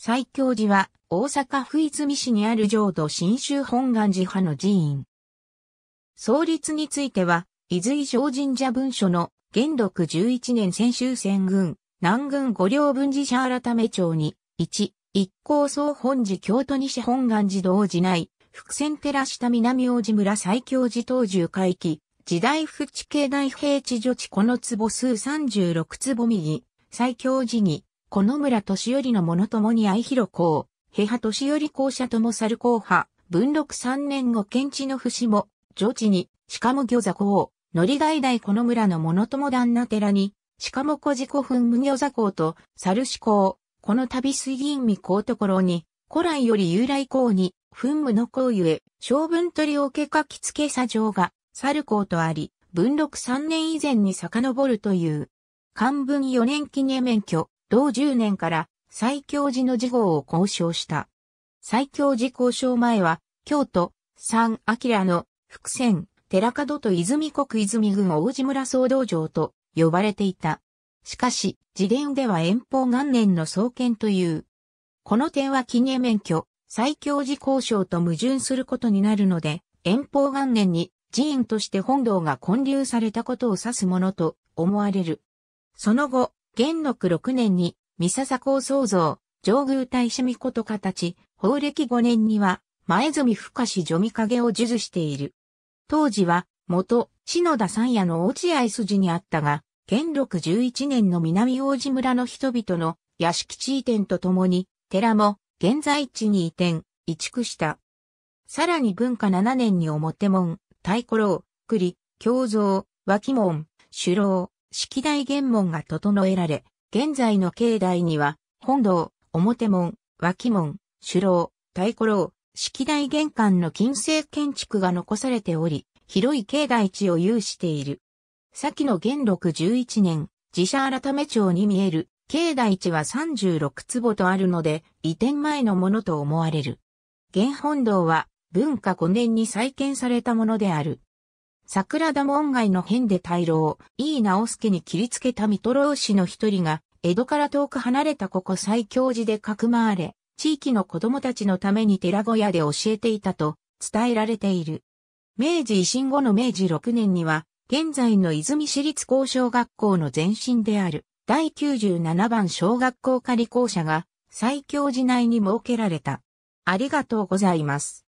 最強寺は大阪府泉市にある浄土真宗本願寺派の寺院。創立については、伊豆上神社文書の元禄11年先週戦軍、南軍五両分寺社改め町に、1、一向総本寺京都西本願寺道寺内、伏仙寺下南大寺村最強寺東住会期、時代府地境内平地女地この壺数36坪右、最強寺に、この村年寄りの者ともに愛広公、平派年寄公社とも猿公派、文禄三年後県地の節も、上地に、しかも餃座公、乗り外大この村の者とも旦那寺に、しかも小事古墳無魚座公と、猿志公、この旅水銀未公ところに、古来より由来公に、墳無の公ゆえ、将軍取り受け書き付け作上が、猿公とあり、文禄三年以前に遡るという。漢文四年記念免許、同10年から最強寺の事号を交渉した。最強寺交渉前は、京都、三明の伏線、寺門と泉国泉郡大路村総道場と呼ばれていた。しかし、自伝では遠方元年の創建という。この点は記念免許、最強寺交渉と矛盾することになるので、遠方元年に寺院として本堂が建立されたことを指すものと思われる。その後、元禄6年に、三笹公創造、上宮大師御と形、法暦5年には、前住深氏女御影を授受している。当時は、元、篠田三夜の落合筋にあったが、元禄11年の南王子村の人々の屋敷地移転とともに、寺も現在地に移転、移築した。さらに文化7年に表門、太鼓楼、栗、京造、脇門、首楼、式台玄門が整えられ、現在の境内には、本堂、表門、脇門、首楼、太鼓楼、式台玄関の金星建築が残されており、広い境内地を有している。先の元禄11年、寺社改め町に見える、境内地は36坪とあるので、移転前のものと思われる。玄本堂は、文化5年に再建されたものである。桜田門外の変で大老、井伊直助に切りつけた三戸老氏の一人が、江戸から遠く離れたここ最強寺でかくまわれ、地域の子供たちのために寺小屋で教えていたと伝えられている。明治維新後の明治6年には、現在の泉市立高小学校の前身である、第97番小学校仮校舎が、最強寺内に設けられた。ありがとうございます。